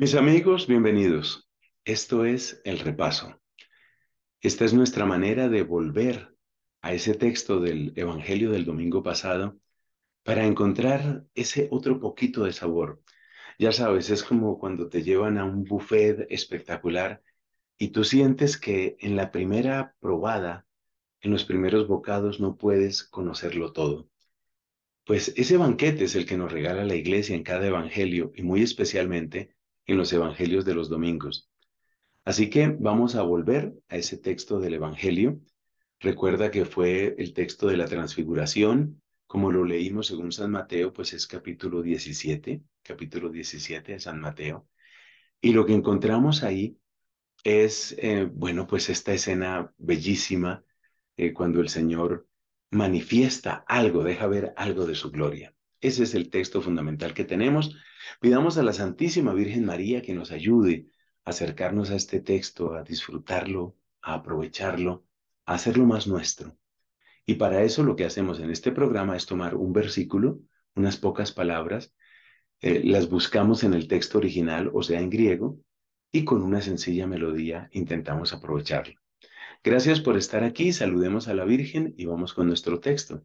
Mis amigos, bienvenidos. Esto es el repaso. Esta es nuestra manera de volver a ese texto del Evangelio del domingo pasado para encontrar ese otro poquito de sabor. Ya sabes, es como cuando te llevan a un buffet espectacular y tú sientes que en la primera probada, en los primeros bocados, no puedes conocerlo todo. Pues ese banquete es el que nos regala la iglesia en cada evangelio y muy especialmente en los evangelios de los domingos. Así que vamos a volver a ese texto del evangelio. Recuerda que fue el texto de la transfiguración, como lo leímos según San Mateo, pues es capítulo 17, capítulo 17 de San Mateo. Y lo que encontramos ahí es, eh, bueno, pues esta escena bellísima eh, cuando el Señor manifiesta algo, deja ver algo de su gloria. Ese es el texto fundamental que tenemos. Pidamos a la Santísima Virgen María que nos ayude a acercarnos a este texto, a disfrutarlo, a aprovecharlo, a hacerlo más nuestro. Y para eso lo que hacemos en este programa es tomar un versículo, unas pocas palabras, eh, las buscamos en el texto original, o sea, en griego, y con una sencilla melodía intentamos aprovecharlo. Gracias por estar aquí, saludemos a la Virgen y vamos con nuestro texto.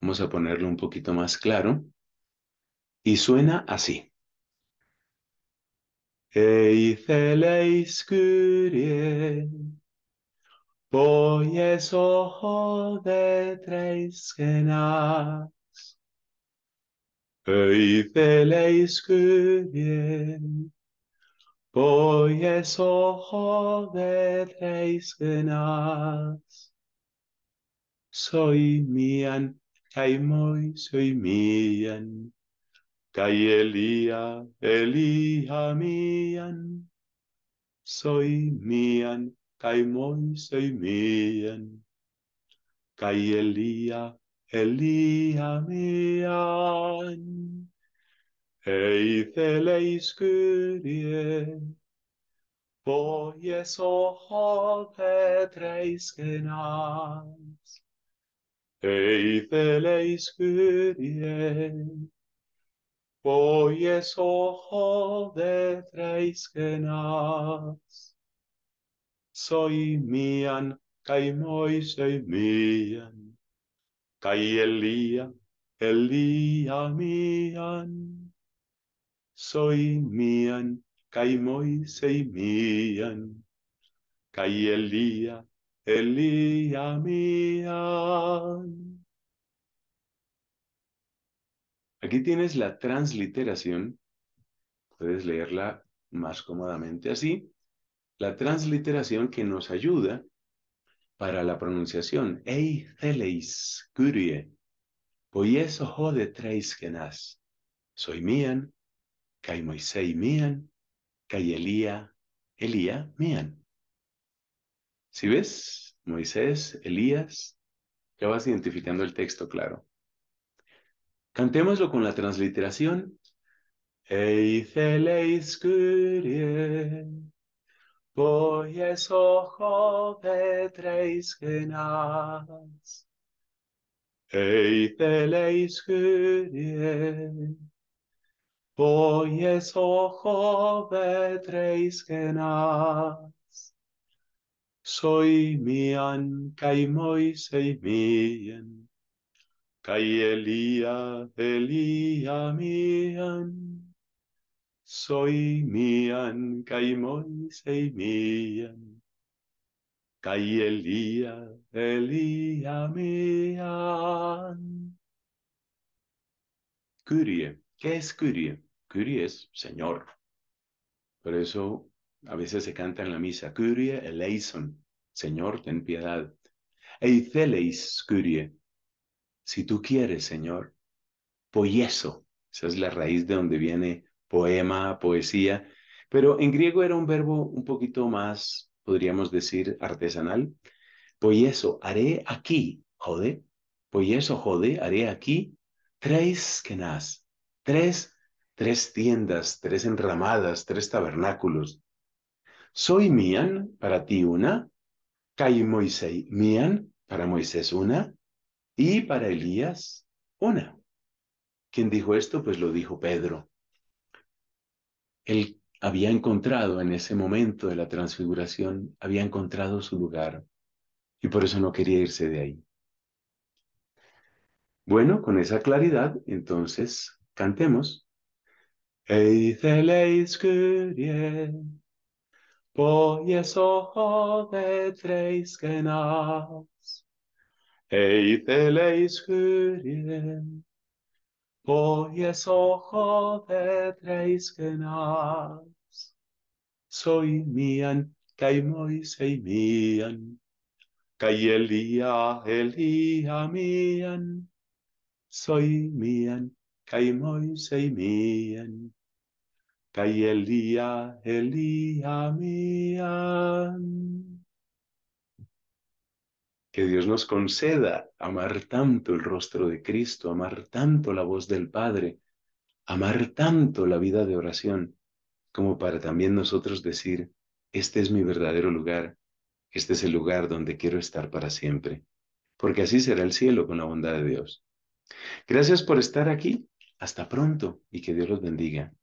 Vamos a ponerlo un poquito más claro. Y suena así. Eitheleiskyrje, bojes ojo de treiskenas. Eitheleiskyrje, bojes ojo de genas. Soy mian Saimoi mien, kai Elia, Elia mien, mien, kai moi mien, kai Elia, Elia mien. Eitheleiskyrie, Pojes oha petreiskenas. Eitheleiskyriei, poies ohode treiskenas, mian kai mian, kai elia, elia mian, mian kai mian, kai elia, Elía mía. Aquí tienes la transliteración. Puedes leerla más cómodamente así. La transliteración que nos ayuda para la pronunciación. Ei celeis, curie, Poyes, ojo de Soy mian, kai moisei mian, kai elia, elía mian. Si ves, Moisés, Elías, ya vas identificando el texto claro. Cantémoslo con la transliteración. Eiceleis Kyrie, poies ojo petreis genas. Eiceleis Kyrie, poies ojo petreis genas soy mian, kai moisei mian, kai Elía, elia mian, soy mian, kai moisei mian, kai Elía, elia mian. Curie, ¿qué es Curie? Curie es Señor. Por eso a veces se canta en la misa, Kyrie eleison, Señor, ten piedad. Eiceleis, curie, si tú quieres, Señor. Poieso, esa es la raíz de donde viene poema, poesía, pero en griego era un verbo un poquito más, podríamos decir, artesanal. Poieso, haré aquí, jode. Poieso, jode, haré aquí tres quenas, tres, tres tiendas, tres enramadas, tres tabernáculos. Soy Mian, para ti una. Kai Moisés mían, para Moisés una. Y para Elías, una. ¿Quién dijo esto? Pues lo dijo Pedro. Él había encontrado en ese momento de la transfiguración, había encontrado su lugar y por eso no quería irse de ahí. Bueno, con esa claridad, entonces cantemos. Pojeso haavet reiskenas, heiteleishyrien. Pojeso haavet treiskenas, soi mian, kai moisei mian, kai elia elia mian, soi mian, kai moisei mian. Kai Elía, Elía mía. Que Dios nos conceda amar tanto el rostro de Cristo, amar tanto la voz del Padre, amar tanto la vida de oración, como para también nosotros decir, este es mi verdadero lugar, este es el lugar donde quiero estar para siempre, porque así será el cielo con la bondad de Dios. Gracias por estar aquí, hasta pronto y que Dios los bendiga.